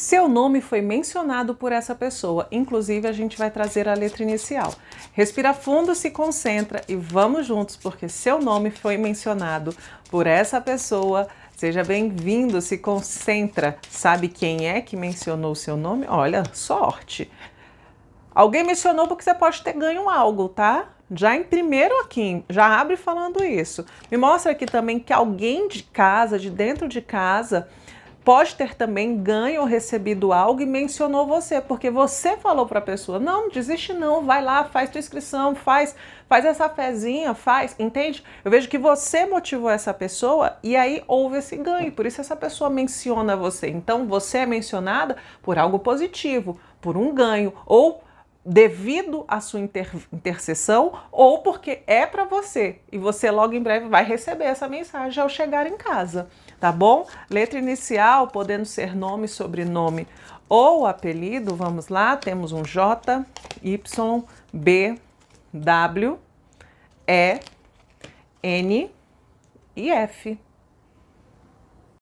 Seu nome foi mencionado por essa pessoa, inclusive a gente vai trazer a letra inicial. Respira fundo, se concentra e vamos juntos, porque seu nome foi mencionado por essa pessoa. Seja bem-vindo, se concentra. Sabe quem é que mencionou o seu nome? Olha, sorte. Alguém mencionou porque você pode ter ganho algo, tá? Já em primeiro aqui, já abre falando isso. Me mostra aqui também que alguém de casa, de dentro de casa, pode ter também ganho ou recebido algo e mencionou você, porque você falou para a pessoa: não, desiste não, vai lá, faz tua inscrição, faz, faz essa fezinha, faz, entende? Eu vejo que você motivou essa pessoa e aí houve esse ganho, por isso essa pessoa menciona você. Então você é mencionada por algo positivo, por um ganho ou devido à sua inter intercessão ou porque é para você e você logo em breve vai receber essa mensagem ao chegar em casa, tá bom? Letra inicial, podendo ser nome, sobrenome ou apelido, vamos lá, temos um J, Y, B, W, E, N e F.